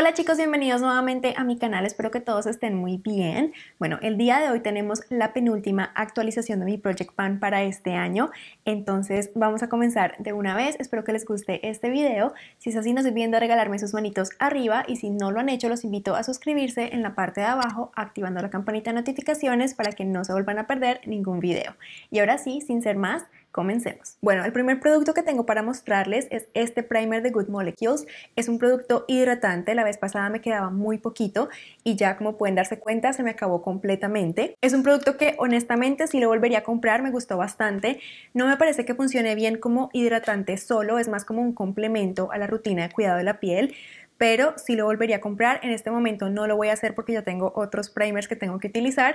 Hola chicos, bienvenidos nuevamente a mi canal, espero que todos estén muy bien. Bueno, el día de hoy tenemos la penúltima actualización de mi Project Pan para este año, entonces vamos a comenzar de una vez, espero que les guste este video, si es así no se olviden de regalarme sus manitos arriba y si no lo han hecho los invito a suscribirse en la parte de abajo activando la campanita de notificaciones para que no se vuelvan a perder ningún video. Y ahora sí, sin ser más, Comencemos. Bueno, el primer producto que tengo para mostrarles es este primer de Good Molecules. Es un producto hidratante, la vez pasada me quedaba muy poquito y ya como pueden darse cuenta se me acabó completamente. Es un producto que honestamente si lo volvería a comprar me gustó bastante. No me parece que funcione bien como hidratante solo, es más como un complemento a la rutina de cuidado de la piel pero sí lo volvería a comprar. En este momento no lo voy a hacer porque ya tengo otros primers que tengo que utilizar,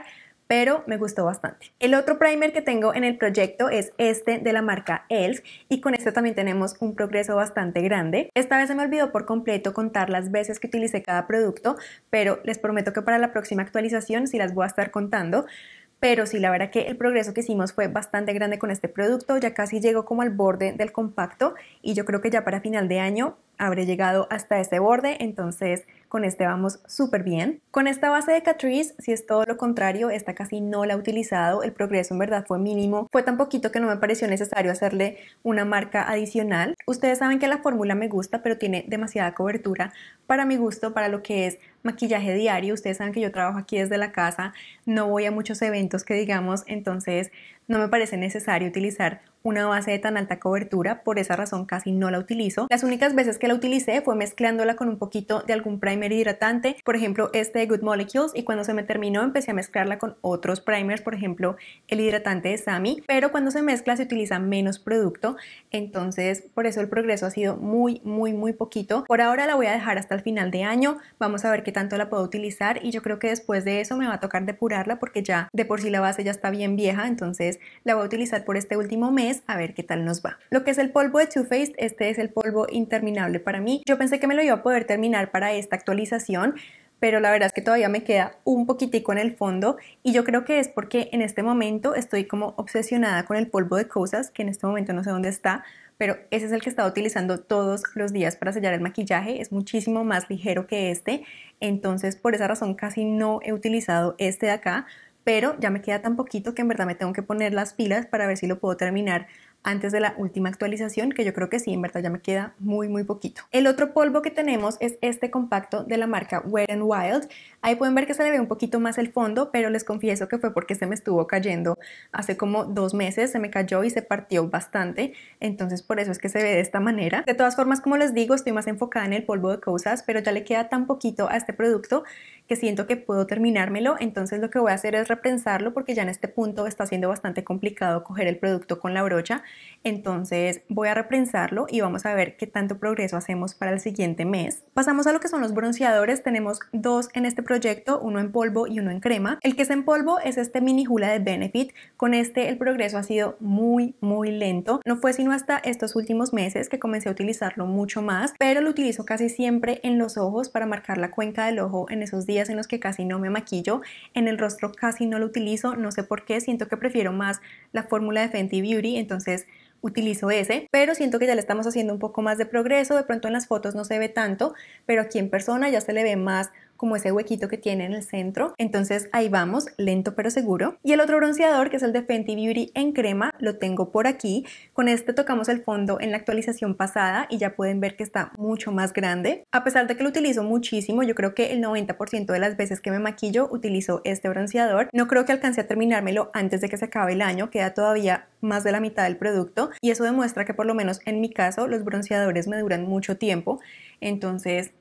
pero me gustó bastante. El otro primer que tengo en el proyecto es este de la marca ELF y con este también tenemos un progreso bastante grande. Esta vez se me olvidó por completo contar las veces que utilicé cada producto, pero les prometo que para la próxima actualización sí las voy a estar contando pero sí, la verdad que el progreso que hicimos fue bastante grande con este producto, ya casi llegó como al borde del compacto y yo creo que ya para final de año habré llegado hasta ese borde, entonces con este vamos súper bien. Con esta base de Catrice, si es todo lo contrario, esta casi no la he utilizado, el progreso en verdad fue mínimo, fue tan poquito que no me pareció necesario hacerle una marca adicional. Ustedes saben que la fórmula me gusta, pero tiene demasiada cobertura para mi gusto, para lo que es maquillaje diario, ustedes saben que yo trabajo aquí desde la casa, no voy a muchos eventos que digamos, entonces no me parece necesario utilizar una base de tan alta cobertura, por esa razón casi no la utilizo. Las únicas veces que la utilicé fue mezclándola con un poquito de algún primer hidratante, por ejemplo este de Good Molecules, y cuando se me terminó empecé a mezclarla con otros primers, por ejemplo el hidratante de Sami, pero cuando se mezcla se utiliza menos producto, entonces por eso el progreso ha sido muy, muy, muy poquito. Por ahora la voy a dejar hasta el final de año, vamos a ver qué tanto la puedo utilizar y yo creo que después de eso me va a tocar depurarla porque ya de por sí la base ya está bien vieja, entonces la voy a utilizar por este último mes a ver qué tal nos va. Lo que es el polvo de Too Faced, este es el polvo interminable para mí. Yo pensé que me lo iba a poder terminar para esta actualización, pero la verdad es que todavía me queda un poquitico en el fondo y yo creo que es porque en este momento estoy como obsesionada con el polvo de cosas, que en este momento no sé dónde está, pero ese es el que he estado utilizando todos los días para sellar el maquillaje, es muchísimo más ligero que este, entonces por esa razón casi no he utilizado este de acá, pero ya me queda tan poquito que en verdad me tengo que poner las pilas para ver si lo puedo terminar antes de la última actualización, que yo creo que sí, en verdad ya me queda muy, muy poquito. El otro polvo que tenemos es este compacto de la marca Wet n Wild. Ahí pueden ver que se le ve un poquito más el fondo, pero les confieso que fue porque se me estuvo cayendo hace como dos meses, se me cayó y se partió bastante, entonces por eso es que se ve de esta manera. De todas formas, como les digo, estoy más enfocada en el polvo de cosas, pero ya le queda tan poquito a este producto que siento que puedo terminármelo, entonces lo que voy a hacer es reprensarlo porque ya en este punto está siendo bastante complicado coger el producto con la brocha, entonces voy a reprensarlo y vamos a ver qué tanto progreso hacemos para el siguiente mes. Pasamos a lo que son los bronceadores, tenemos dos en este proyecto, uno en polvo y uno en crema. El que es en polvo es este mini hula de Benefit, con este el progreso ha sido muy muy lento, no fue sino hasta estos últimos meses que comencé a utilizarlo mucho más, pero lo utilizo casi siempre en los ojos para marcar la cuenca del ojo en esos días en los que casi no me maquillo, en el rostro casi no lo utilizo, no sé por qué, siento que prefiero más la fórmula de Fenty Beauty, entonces utilizo ese, pero siento que ya le estamos haciendo un poco más de progreso, de pronto en las fotos no se ve tanto, pero aquí en persona ya se le ve más como ese huequito que tiene en el centro. Entonces ahí vamos, lento pero seguro. Y el otro bronceador, que es el de Fenty Beauty en crema, lo tengo por aquí. Con este tocamos el fondo en la actualización pasada y ya pueden ver que está mucho más grande. A pesar de que lo utilizo muchísimo, yo creo que el 90% de las veces que me maquillo utilizo este bronceador. No creo que alcance a terminármelo antes de que se acabe el año, queda todavía más de la mitad del producto y eso demuestra que por lo menos en mi caso los bronceadores me duran mucho tiempo. Entonces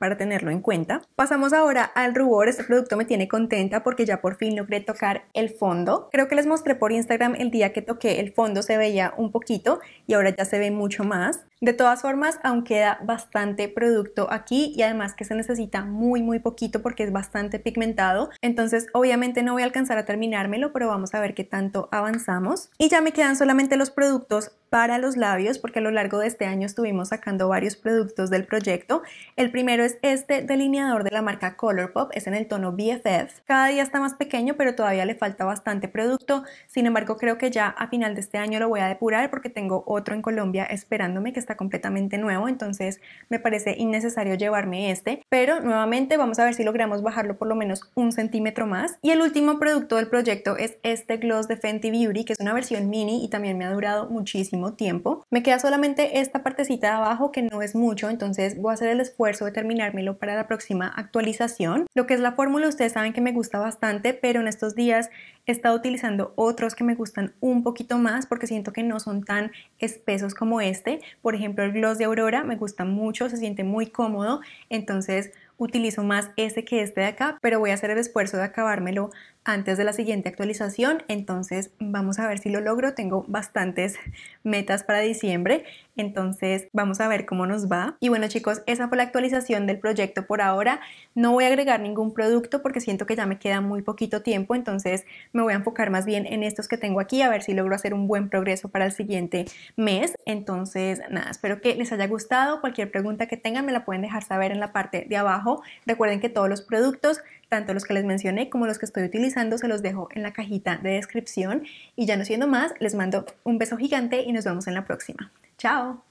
para tenerlo en cuenta. Pasamos ahora al rubor. Este producto me tiene contenta porque ya por fin logré tocar el fondo. Creo que les mostré por Instagram el día que toqué el fondo se veía un poquito y ahora ya se ve mucho más. De todas formas, aún queda bastante producto aquí y además que se necesita muy muy poquito porque es bastante pigmentado. Entonces obviamente no voy a alcanzar a terminármelo, pero vamos a ver qué tanto avanzamos. Y ya me quedan solamente los productos para los labios porque a lo largo de este año estuvimos sacando varios productos del proyecto. El primero es este delineador de la marca Colourpop es en el tono BFF. Cada día está más pequeño, pero todavía le falta bastante producto. Sin embargo, creo que ya a final de este año lo voy a depurar porque tengo otro en Colombia esperándome que está completamente nuevo. Entonces me parece innecesario llevarme este. Pero nuevamente vamos a ver si logramos bajarlo por lo menos un centímetro más. Y el último producto del proyecto es este gloss de Fenty Beauty, que es una versión mini y también me ha durado muchísimo tiempo. Me queda solamente esta partecita de abajo que no es mucho, entonces voy a hacer el esfuerzo de terminar para la próxima actualización. Lo que es la fórmula, ustedes saben que me gusta bastante, pero en estos días he estado utilizando otros que me gustan un poquito más porque siento que no son tan espesos como este. Por ejemplo, el gloss de Aurora me gusta mucho, se siente muy cómodo, entonces utilizo más este que este de acá, pero voy a hacer el esfuerzo de acabármelo antes de la siguiente actualización, entonces vamos a ver si lo logro. Tengo bastantes metas para diciembre, entonces vamos a ver cómo nos va. Y bueno chicos, esa fue la actualización del proyecto por ahora. No voy a agregar ningún producto porque siento que ya me queda muy poquito tiempo, entonces me voy a enfocar más bien en estos que tengo aquí, a ver si logro hacer un buen progreso para el siguiente mes. Entonces, nada, espero que les haya gustado. Cualquier pregunta que tengan me la pueden dejar saber en la parte de abajo. Recuerden que todos los productos, tanto los que les mencioné como los que estoy utilizando, se los dejo en la cajita de descripción. Y ya no siendo más, les mando un beso gigante y nos vemos en la próxima. ¡Chao!